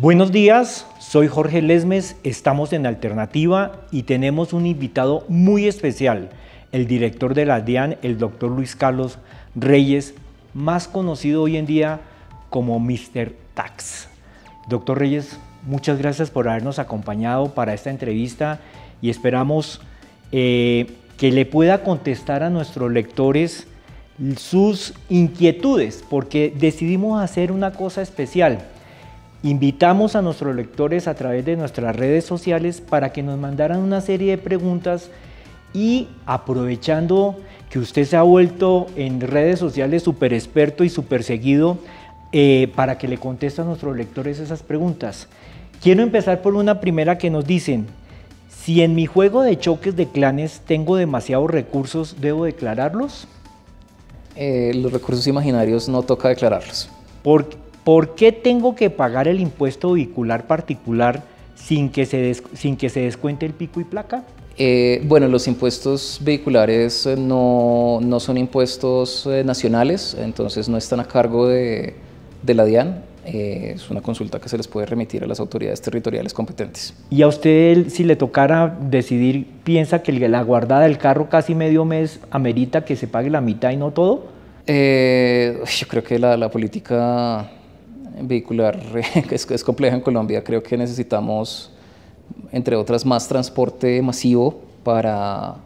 Buenos días, soy Jorge Lesmes, estamos en Alternativa y tenemos un invitado muy especial, el director de la DIAN, el doctor Luis Carlos Reyes, más conocido hoy en día como Mr. Tax. Doctor Reyes, muchas gracias por habernos acompañado para esta entrevista y esperamos eh, que le pueda contestar a nuestros lectores sus inquietudes, porque decidimos hacer una cosa especial Invitamos a nuestros lectores a través de nuestras redes sociales para que nos mandaran una serie de preguntas y aprovechando que usted se ha vuelto en redes sociales súper experto y súper seguido eh, para que le conteste a nuestros lectores esas preguntas. Quiero empezar por una primera que nos dicen, si en mi juego de choques de clanes tengo demasiados recursos, ¿debo declararlos? Eh, los recursos imaginarios no toca declararlos. ¿Por qué? ¿por qué tengo que pagar el impuesto vehicular particular sin que se, sin que se descuente el pico y placa? Eh, bueno, los impuestos vehiculares eh, no, son impuestos eh, nacionales, entonces no están a cargo de, la DIAN. es una consulta que se les puede remitir a las autoridades territoriales competentes. ¿Y a usted, si le tocara decidir, piensa que la guardada del carro casi medio mes amerita que se pague la mitad y no todo? yo creo que la, la política vehicular es, es compleja en Colombia. Creo que necesitamos, entre otras, más transporte masivo para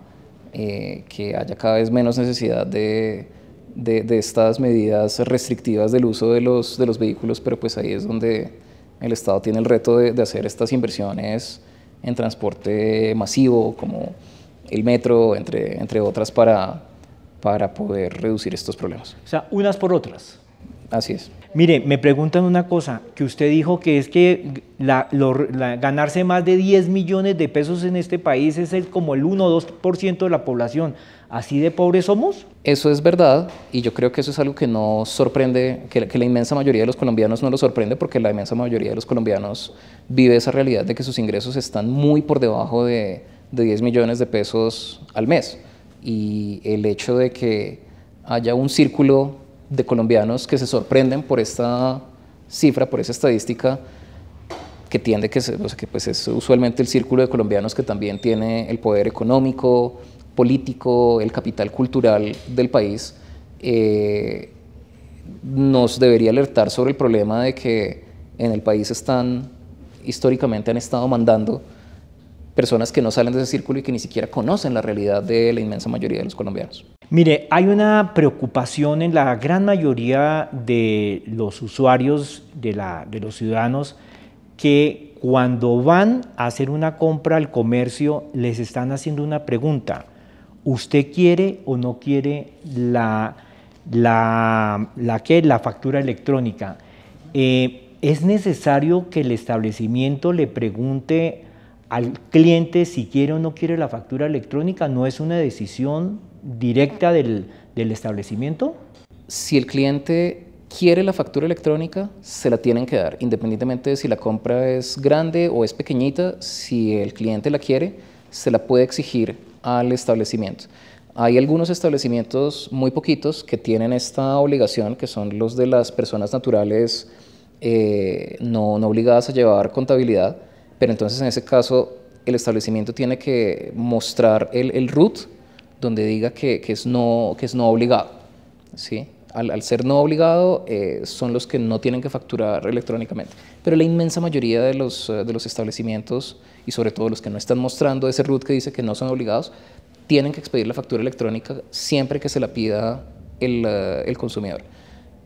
eh, que haya cada vez menos necesidad de, estas medidas restrictivas del uso de los, vehículos, pero pues ahí es donde el Estado tiene el reto de, hacer estas inversiones en transporte masivo, como el metro, entre, entre otras, para, para poder reducir estos problemas. O sea, unas por otras. Así es. Mire, me preguntan una cosa, que usted dijo que es que ganarse más de 10 millones de pesos en este país es como el 1 o 2% de la población. ¿Así de pobres somos? Eso es verdad y yo creo que eso es algo que no sorprende, que, la inmensa mayoría de los colombianos no lo sorprende porque la inmensa mayoría de los colombianos vive esa realidad de que sus ingresos están muy por debajo de, de 10 millones de pesos al mes. Y el hecho de que haya un círculo de colombianos que se sorprenden por esta cifra, por esa estadística que tiende que, pues es usualmente el círculo de colombianos que también tiene el poder económico, político, el capital cultural del país, eh, nos debería alertar sobre el problema de que en el país están, históricamente han estado mandando personas que no salen de ese círculo y que ni siquiera conocen la realidad de la inmensa mayoría de los colombianos. Mire, hay una preocupación en la gran mayoría de los usuarios, de, los ciudadanos, que cuando van a hacer una compra al comercio les están haciendo una pregunta. ¿Usted quiere o no quiere la, la, la factura electrónica? Eh, ¿Es necesario que el establecimiento le pregunte al cliente si quiere o no quiere la factura electrónica? ¿No es una decisión directa del, establecimiento? Si el cliente quiere la factura electrónica, se la tienen que dar, independientemente de si la compra es grande o es pequeñita, si el cliente la quiere, se la puede exigir al establecimiento. Hay algunos establecimientos muy poquitos que tienen esta obligación, que son los de las personas naturales eh, no, obligadas a llevar contabilidad, pero entonces en ese caso el establecimiento tiene que mostrar el, el RUT, donde diga que, es, no, que es no obligado. ¿sí? Al, ser no obligado eh, son los que no tienen que facturar electrónicamente. Pero la inmensa mayoría de los, eh, de los establecimientos y sobre todo los que no están mostrando ese root que dice que no son obligados, tienen que expedir la factura electrónica siempre que se la pida el, eh, el consumidor.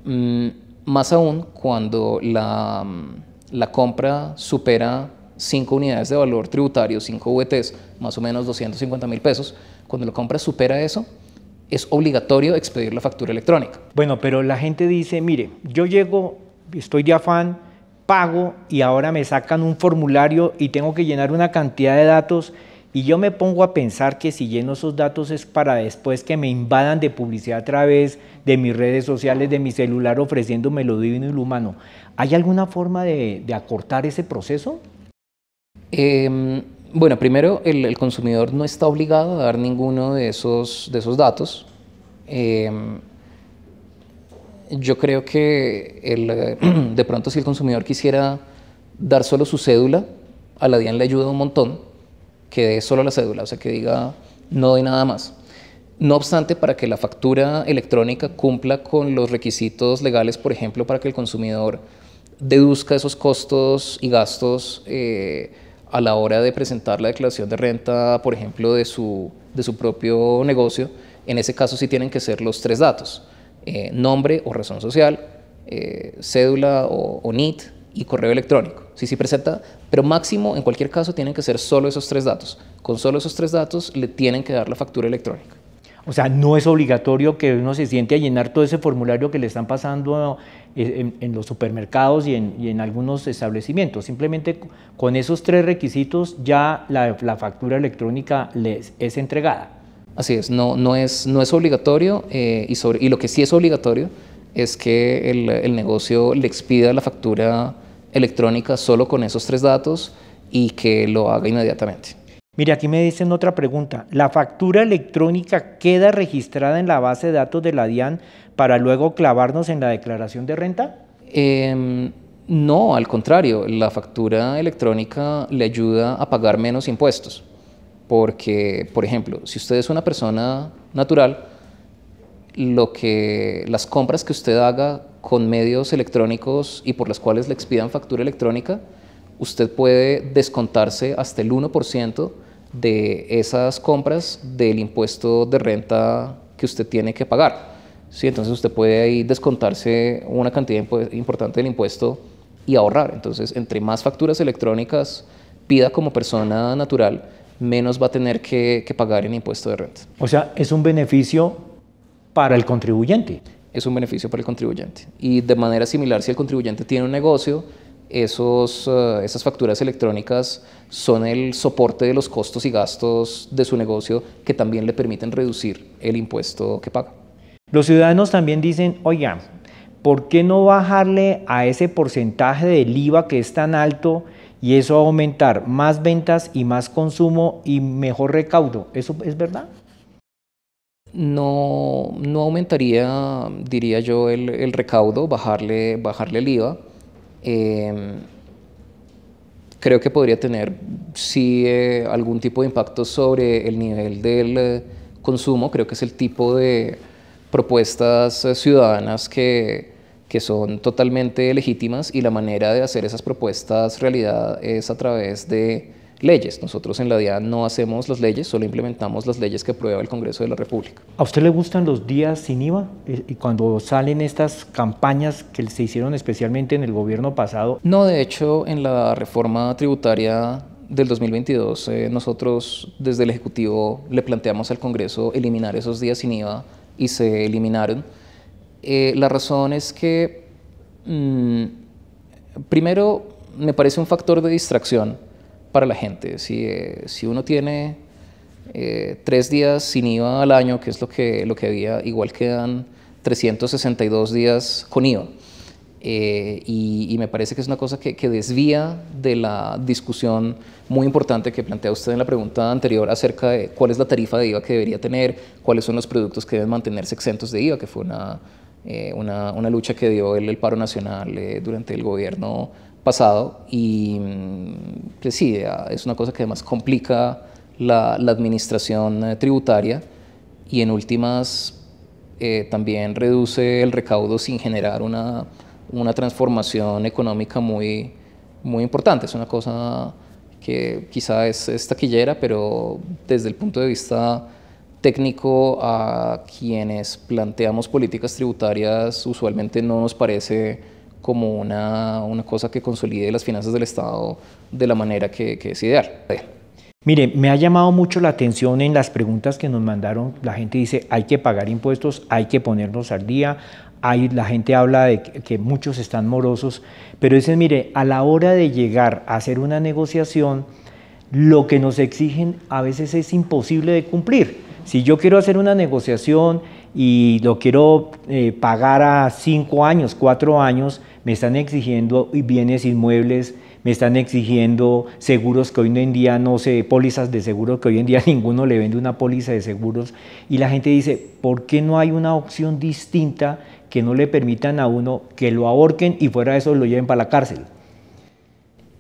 Mm, más aún cuando la, mm, la compra supera 5 unidades de valor tributario, 5 VTs, más o menos 250 mil pesos, cuando la compra supera eso, es obligatorio expedir la factura electrónica. Bueno, pero la gente dice, mire, yo llego, estoy de afán, pago y ahora me sacan un formulario y tengo que llenar una cantidad de datos y yo me pongo a pensar que si lleno esos datos es para después que me invadan de publicidad a través de mis redes sociales, de mi celular, ofreciéndome lo divino y lo humano. ¿Hay alguna forma de, de acortar ese proceso? Em, bueno, primero, el, consumidor no está obligado a dar ninguno de esos, de esos datos. Em, yo creo que de pronto si el consumidor quisiera dar solo su cédula, a la DIAN le ayuda un montón que dé solo la cédula, o sea, que diga no doy nada más. No obstante, para que la factura electrónica cumpla con los requisitos legales, por ejemplo, para que el consumidor deduzca esos costos y gastos eh, a la hora de presentar la declaración de renta, por ejemplo, de su, de su propio negocio, en ese caso sí tienen que ser los tres datos, eh, nombre o razón social, eh, cédula o, o, NIT y correo electrónico. Sí, sí presenta, pero máximo en cualquier caso tienen que ser solo esos tres datos. Con solo esos tres datos le tienen que dar la factura electrónica. O sea, no es obligatorio que uno se siente a llenar todo ese formulario que le están pasando eh, en, los supermercados y en, algunos establecimientos. Simplemente con esos tres requisitos ya la, factura electrónica les es entregada. Así es, no, no, es, no es obligatorio eh, y, lo que sí es obligatorio es que el, el negocio le expida la factura electrónica solo con esos tres datos y que lo haga inmediatamente. Mire, aquí me dicen otra pregunta. ¿La factura electrónica queda registrada en la base de datos de la DIAN para luego clavarnos en la declaración de renta? Em, no, al contrario, la factura electrónica le ayuda a pagar menos impuestos. Porque, por ejemplo, si usted es una persona natural, lo que las compras que usted haga con medios electrónicos y por las cuales le expidan factura electrónica, usted puede descontarse hasta el 1% de esas compras del impuesto de renta que usted tiene que pagar. ¿sí? Entonces usted puede ahí descontarse una cantidad importante del impuesto y ahorrar. Entonces, entre más facturas electrónicas pida como persona natural, menos va a tener que, que pagar en impuesto de renta. O sea, es un beneficio para el contribuyente. Es un beneficio para el contribuyente. Y de manera similar, si el contribuyente tiene un negocio, esos, eh, esas facturas electrónicas son el soporte de los costos y gastos de su negocio que también le permiten reducir el impuesto que paga. Los ciudadanos también dicen, oiga, ¿por qué no bajarle a ese porcentaje del IVA que es tan alto y eso aumentar más ventas y más consumo y mejor recaudo? ¿Eso es verdad? No, no aumentaría, diría yo, el, el recaudo, bajarle, bajarle el IVA Em, creo que podría tener sí eh, algún tipo de impacto sobre el nivel del eh, consumo. Creo que es el tipo de propuestas eh, ciudadanas que, que, son totalmente legítimas y la manera de hacer esas propuestas realidad es a través de leyes. Nosotros en la DIA no hacemos las leyes, solo implementamos las leyes que aprueba el Congreso de la República. ¿A usted le gustan los días sin IVA? Eh, ¿Y cuando salen estas campañas que se hicieron especialmente en el gobierno pasado? No, de hecho, en la reforma tributaria del 2022, eh, nosotros desde el Ejecutivo le planteamos al Congreso eliminar esos días sin IVA y se eliminaron. Eh, la razón es que, mm, primero, me parece un factor de distracción para la gente. Si, eh, si uno tiene eh, tres días sin IVA al año, que es lo que, lo que había, igual quedan 362 días con IVA. Eh, y, me parece que es una cosa que, desvía de la discusión muy importante que plantea usted en la pregunta anterior acerca de cuál es la tarifa de IVA que debería tener, cuáles son los productos que deben mantenerse exentos de IVA, que fue una, una, una lucha que dio el, paro nacional durante el gobierno pasado y mm, pues sí, eh, es una cosa que además complica la, administración eh, tributaria y en últimas eh, también reduce el recaudo sin generar una, una, transformación económica muy, muy importante. Es una cosa que quizá es, es taquillera, pero desde el punto de vista técnico a quienes planteamos políticas tributarias usualmente no nos parece como una, cosa que consolide las finanzas del Estado de la manera que, que es ideal. Mire, me ha llamado mucho la atención en las preguntas que nos mandaron. La gente dice, hay que pagar impuestos, hay que ponernos al día. Hay, la gente habla de que, muchos están morosos, pero dicen, mire, a la hora de llegar a hacer una negociación, lo que nos exigen a veces es imposible de cumplir. Si yo quiero hacer una negociación y lo quiero eh, pagar a cinco años, cuatro años, me están exigiendo bienes inmuebles, me están exigiendo seguros que hoy en día no sé, pólizas de seguros que hoy en día ninguno le vende una póliza de seguros. Y la gente dice, ¿por qué no hay una opción distinta que no le permitan a uno que lo ahorquen y fuera de eso lo lleven para la cárcel?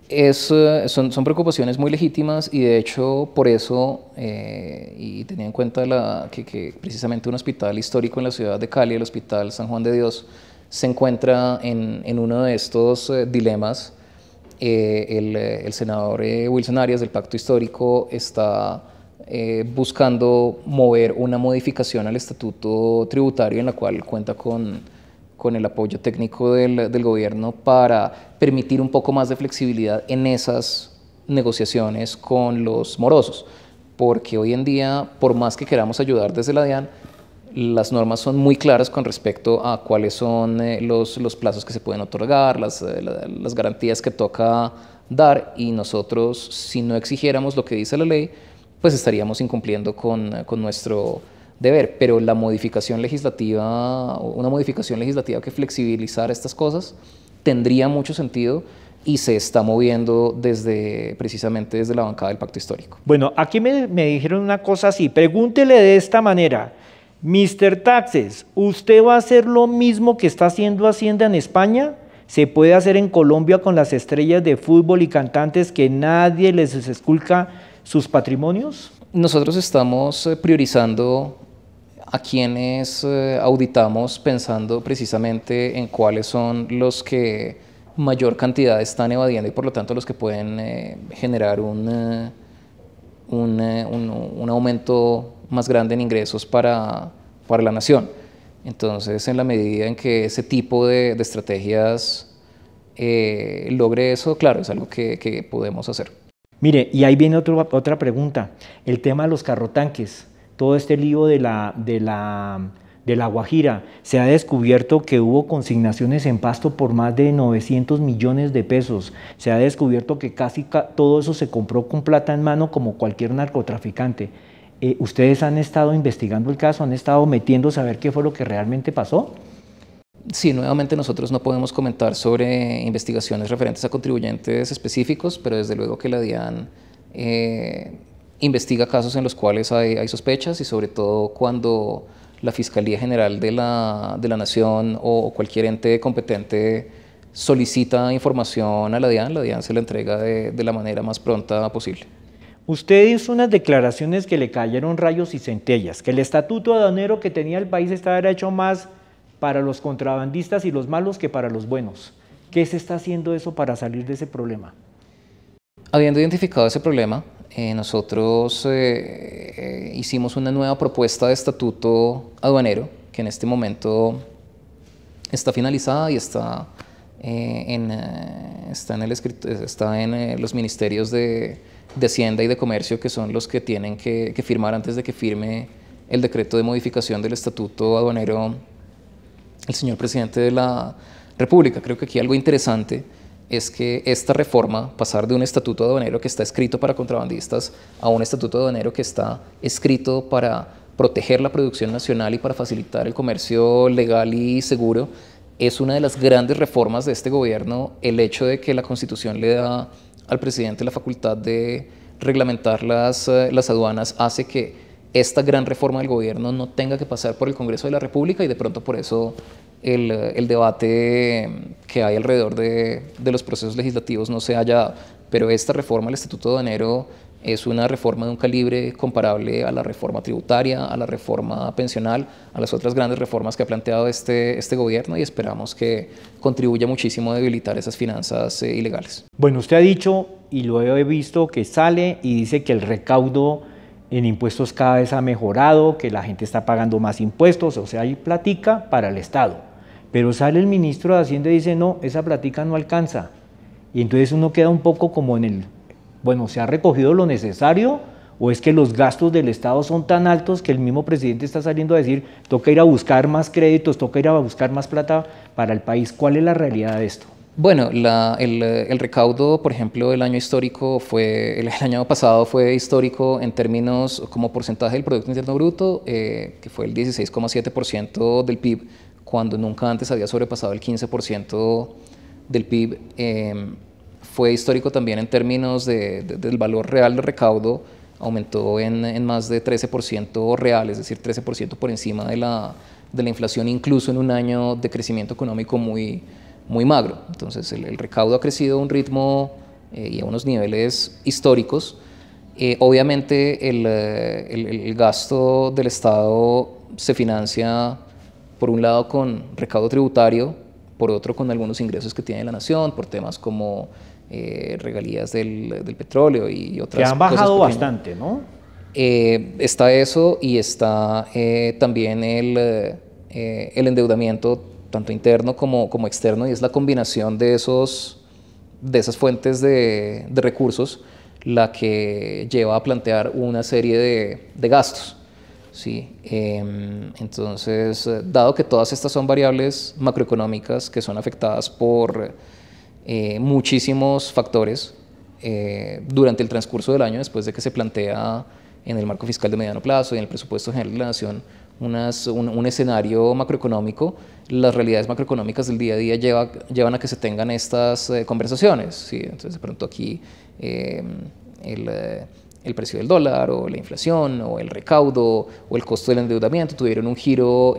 Eh, son, preocupaciones muy legítimas y de hecho por eso, eh, y teniendo en cuenta la, que precisamente un hospital histórico en la ciudad de Cali, el Hospital San Juan de Dios, se encuentra en, uno de estos eh, dilemas. Eh, eh, el, senador Wilson Arias del Pacto Histórico está buscando mover una modificación al estatuto tributario en la cual cuenta con, el apoyo técnico del, del gobierno para permitir un poco más de flexibilidad en esas negociaciones con los morosos porque hoy en día, por más que queramos ayudar desde la DIAN, las normas son muy claras con respecto a cuáles son eh, los, plazos que se pueden otorgar, eh, las, garantías que toca dar y nosotros si no exigiéramos lo que dice la ley, pues estaríamos incumpliendo con, eh, nuestro deber. Pero la modificación legislativa, una modificación legislativa que flexibilizar estas cosas, tendría mucho sentido y se está moviendo desde precisamente desde la bancada del pacto histórico. Bueno, aquí me, me dijeron una cosa así, pregúntele de esta manera. Mr. Taxes, ¿usted va a hacer lo mismo que está haciendo Hacienda en España? Se puede hacer en Colombia con las estrellas de fútbol y cantantes que nadie les esculca sus patrimonios? Nosotros estamos eh, priorizando a quienes eh, auditamos pensando precisamente en cuáles son los que mayor cantidad están evadiendo y por lo tanto los que pueden eh, generar un, un, aumento más grande en ingresos para, para la nación. Entonces, en la medida en que ese tipo de, estrategias eh, logre eso, claro, es algo que, podemos hacer. Mire, y ahí viene otra pregunta, el tema de los carrotanques, todo este lío de la, de la de La Guajira. Se ha descubierto que hubo consignaciones en pasto por más de 900 millones de pesos. Se ha descubierto que casi todo eso se compró con plata en mano como cualquier narcotraficante. Eh, ¿Ustedes han estado investigando el caso? ¿Han estado metiendo a ver qué fue lo que realmente pasó? Sí, nuevamente nosotros no podemos comentar sobre investigaciones referentes a contribuyentes específicos, pero desde luego que la DIAN eh, investiga casos en los cuales hay, sospechas y sobre todo cuando la Fiscalía General de la, Nación o, cualquier ente competente solicita información a la DIAN, la DIAN se la entrega de la manera más pronta posible. Usted hizo unas declaraciones que le cayeron rayos y centellas, que el estatuto aduanero que tenía el país estaba hecho más para los contrabandistas y los malos que para los buenos. ¿Qué se está haciendo eso para salir de ese problema? Habiendo identificado ese problema, eh, nosotros eh, eh, hicimos una nueva propuesta de estatuto aduanero que en este momento está finalizada y está, está en, el está en los ministerios de, de Hacienda y de Comercio, que son los que tienen que, firmar antes de que firme el decreto de modificación del estatuto aduanero el señor presidente de la República. Creo que aquí algo interesante es que esta reforma, pasar de un estatuto aduanero que está escrito para contrabandistas a un estatuto aduanero que está escrito para proteger la producción nacional y para facilitar el comercio legal y seguro, es una de las grandes reformas de este gobierno, el hecho de que la Constitución le da al presidente la facultad de reglamentar las, eh, las aduanas hace que esta gran reforma del gobierno no tenga que pasar por el Congreso de la República y de pronto por eso el, eh, debate mm, que hay alrededor de, los procesos legislativos no se haya, pero esta reforma al Estatuto enero es una reforma de un calibre comparable a la reforma tributaria, a la reforma pensional, a las otras grandes reformas que ha planteado este, este gobierno y esperamos que contribuya muchísimo a debilitar esas finanzas eh, ilegales. Bueno, usted ha dicho y lo he visto que sale y dice que el recaudo en impuestos cada vez ha mejorado, que la gente está pagando más impuestos, o sea, hay platica para el Estado. Pero sale el ministro de Hacienda y dice, no, esa platica no alcanza. Y entonces uno queda un poco como en el bueno, ¿se ha recogido lo necesario? ¿O es que los gastos del Estado son tan altos que el mismo presidente está saliendo a decir, toca ir a buscar más créditos, toca ir a buscar más plata para el país? ¿Cuál es la realidad de esto? Bueno, el, recaudo, por ejemplo, el año histórico fue, el, año pasado fue histórico en términos como porcentaje del Producto Interno Bruto, eh, que fue el 16,7% del PIB, cuando nunca antes había sobrepasado el 15% del PIB. Eh, fue histórico también en términos de, del valor real de recaudo, aumentó en, más de 13% real, es decir, 13% por encima de la, de la inflación, incluso en un año de crecimiento económico muy, muy magro. Entonces, el, recaudo ha crecido a un ritmo eh, y a unos niveles históricos. Eh, obviamente, el, eh, el, el gasto del Estado se financia, por un lado, con recaudo tributario, por otro, con algunos ingresos que tiene la nación, por temas como eh, regalías del, petróleo y otras cosas. Que han bajado bastante, ¿no? Eh, está eso y está eh, también el, endeudamiento tanto interno como, externo y es la combinación de, esos, de esas fuentes de, recursos la que lleva a plantear una serie de, gastos. Sí, em, entonces, dado que todas estas son variables macroeconómicas que son afectadas por eh, muchísimos factores eh, durante el transcurso del año, después de que se plantea en el marco fiscal de mediano plazo y en el presupuesto general de la nación un, escenario macroeconómico, las realidades macroeconómicas del día a día llevan a que se tengan estas eh, conversaciones. ¿sí? Entonces, de pronto aquí el, el, precio del dólar o la inflación o el recaudo o el costo del endeudamiento tuvieron un giro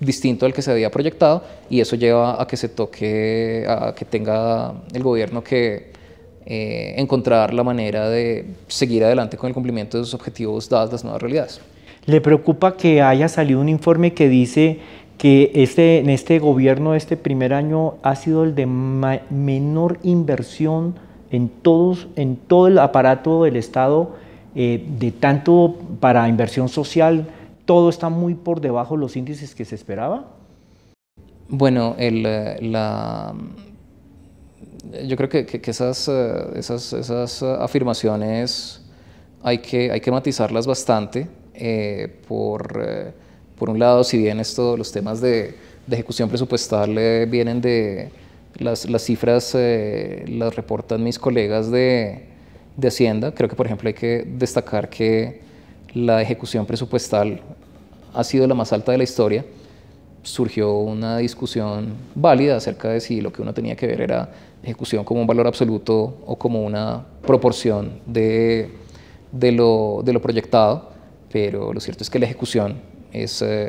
distinto al que se había proyectado y eso lleva a que se toque, a que tenga el gobierno que eh, encontrar la manera de seguir adelante con el cumplimiento de sus objetivos dadas las nuevas realidades. ¿Le preocupa que haya salido un informe que dice que este, en este gobierno, este primer año, ha sido el de menor inversión en, todos, en todo el aparato del Estado, eh, de tanto para inversión social, todo está muy por debajo de los índices que se esperaba? Bueno, eh, la, yo creo que, eh, esas, esas, eh, afirmaciones hay que, hay que matizarlas bastante. por, por un lado, si bien esto, los temas de, ejecución presupuestal vienen de las, cifras, las reportan mis colegas de, de Hacienda. Creo que, por ejemplo, hay que destacar que la ejecución presupuestal ha sido la más alta de la historia, surgió una discusión válida acerca de si lo que uno tenía que ver era ejecución como un valor absoluto o como una proporción de, lo, proyectado, pero lo cierto es que la ejecución es eh,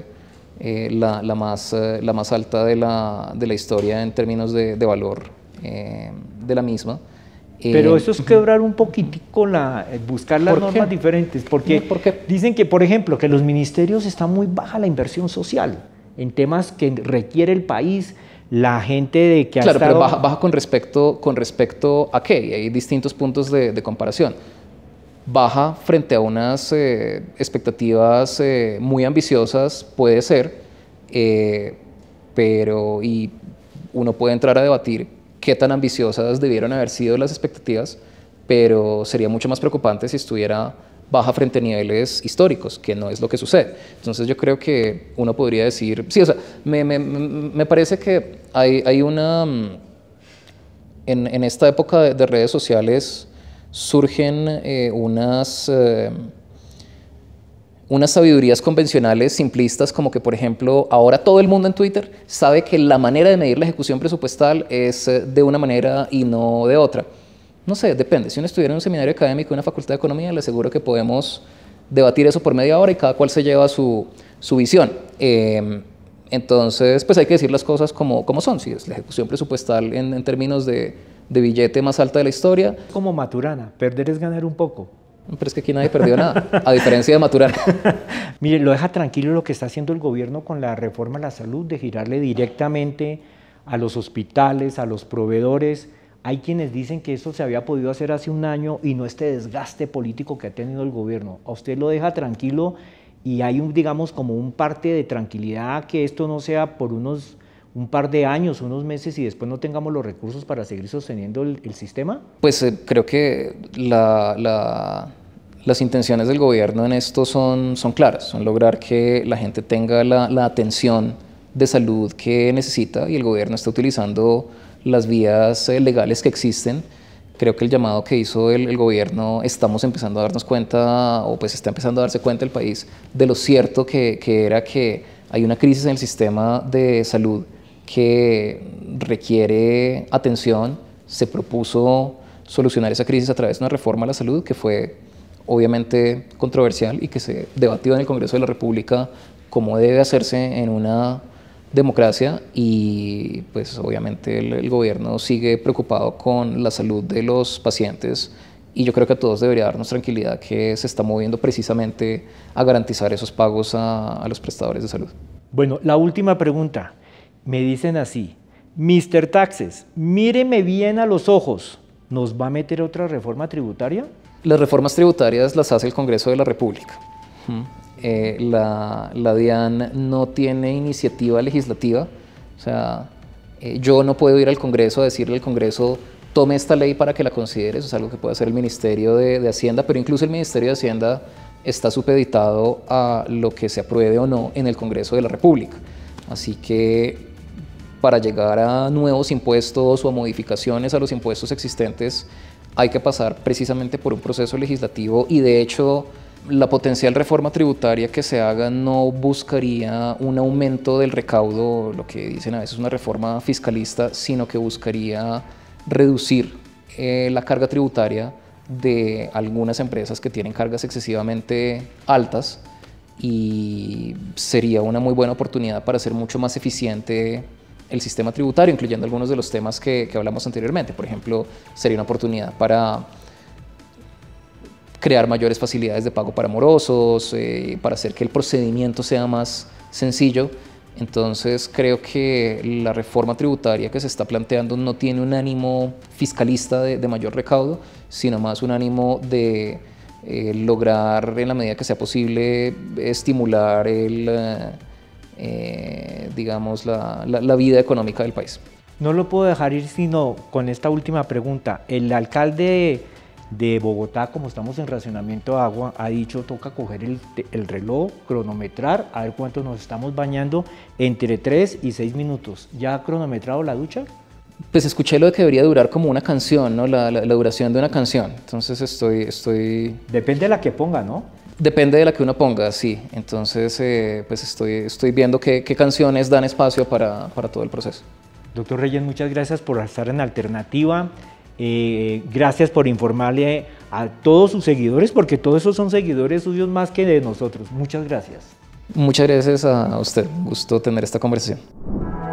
eh, eh, la, más, alta de la, historia en términos de valor de la misma. Pero eh, eso es quebrar un poquitico la, eh, buscar las normas diferentes, porque, dicen que, por ejemplo, que los ministerios está muy baja la inversión social en temas que requiere el país, la gente de que ha claro, estado... baja, con, respecto, con respecto a qué, hay distintos puntos de, comparación. Baja frente a unas eh, expectativas muy ambiciosas, puede ser, pero y uno puede entrar a debatir qué tan ambiciosas debieron haber sido las expectativas, pero sería mucho más preocupante si estuviera baja frente a niveles históricos, que no es lo que sucede. Entonces yo creo que uno podría decir, sí, o sea, me, parece que hay, hay una, mm, en, esta época de, redes sociales surgen eh, unas... Eh, unas sabidurías convencionales simplistas como que, por ejemplo, ahora todo el mundo en Twitter sabe que la manera de medir la ejecución presupuestal es eh, de una manera y no de otra. No sé, depende. Si uno estuviera en un seminario académico, en una facultad de economía, le aseguro que podemos debatir eso por media hora y cada cual se lleva su, su visión. Em, entonces, pues hay que decir las cosas como, como son. Si es la ejecución presupuestal en, términos de, de billete más alta de la historia. Como Maturana, perder es ganar un poco. Pero es que aquí nadie perdió nada, a diferencia de Maturana. Mire, lo deja tranquilo lo que está haciendo el gobierno con la reforma a la salud, de girarle directamente a los hospitales, a los proveedores. Hay quienes dicen que esto se había podido hacer hace un año y no este desgaste político que ha tenido el gobierno. A usted lo deja tranquilo y hay un, digamos, como un parte de tranquilidad que esto no sea por unos un par de años, unos meses y después no tengamos los recursos para seguir sosteniendo el, sistema? Pues eh, creo que las intenciones del gobierno en esto son, son claras, son lograr que la gente tenga la, atención de salud que necesita y el gobierno está utilizando las vías eh, legales que existen creo que el llamado que hizo el, gobierno, estamos empezando a darnos cuenta, o pues está empezando a darse cuenta el país, de lo cierto que, que era que hay una crisis en el sistema de salud que requiere atención, se propuso solucionar esa crisis a través de una reforma a la salud que fue obviamente controversial y que se debatió en el Congreso de la República como debe hacerse en una democracia y pues obviamente el, gobierno sigue preocupado con la salud de los pacientes y yo creo que a todos debería darnos tranquilidad que se está moviendo precisamente a garantizar esos pagos a, a los prestadores de salud. Bueno, la última pregunta me dicen así, Mr. Taxes, míreme bien a los ojos, ¿nos va a meter otra reforma tributaria? Las reformas tributarias las hace el Congreso de la República. Eh, la, DIAN no tiene iniciativa legislativa, o sea, eh, yo no puedo ir al Congreso a decirle al Congreso tome esta ley para que la considere, eso es algo que puede hacer el Ministerio de, de Hacienda, pero incluso el Ministerio de Hacienda está supeditado a lo que se apruebe o no en el Congreso de la República. Así que para llegar a nuevos impuestos o a modificaciones a los impuestos existentes, hay que pasar precisamente por un proceso legislativo y de hecho la potencial reforma tributaria que se haga no buscaría un aumento del recaudo, lo que dicen a veces una reforma fiscalista, sino que buscaría reducir eh, la carga tributaria de algunas empresas que tienen cargas excesivamente altas y sería una muy buena oportunidad para ser mucho más eficiente el sistema tributario, incluyendo algunos de los temas que, hablamos anteriormente. Por ejemplo, sería una oportunidad para crear mayores facilidades de pago para morosos, eh, para hacer que el procedimiento sea más sencillo. Entonces creo que la reforma tributaria que se está planteando no tiene un ánimo fiscalista de, mayor recaudo, sino más un ánimo de eh, lograr en la medida que sea posible estimular el... Eh, eh, digamos, la, la, vida económica del país. No lo puedo dejar ir sino con esta última pregunta. El alcalde de Bogotá, como estamos en racionamiento de agua, ha dicho toca coger el, el, reloj, cronometrar, a ver cuánto nos estamos bañando entre 3 y 6 minutos. ¿Ya ha cronometrado la ducha? Pues escuché lo de que debería durar como una canción, ¿no? La, duración de una canción. Entonces estoy, estoy... Depende de la que ponga, ¿no? Depende de la que uno ponga, sí. Entonces, eh, pues estoy, estoy viendo qué, canciones dan espacio para, todo el proceso. Doctor Reyes, muchas gracias por estar en Alternativa. Eh, gracias por informarle a todos sus seguidores, porque todos esos son seguidores suyos más que de nosotros. Muchas gracias. Muchas gracias a usted. Gusto tener esta conversación.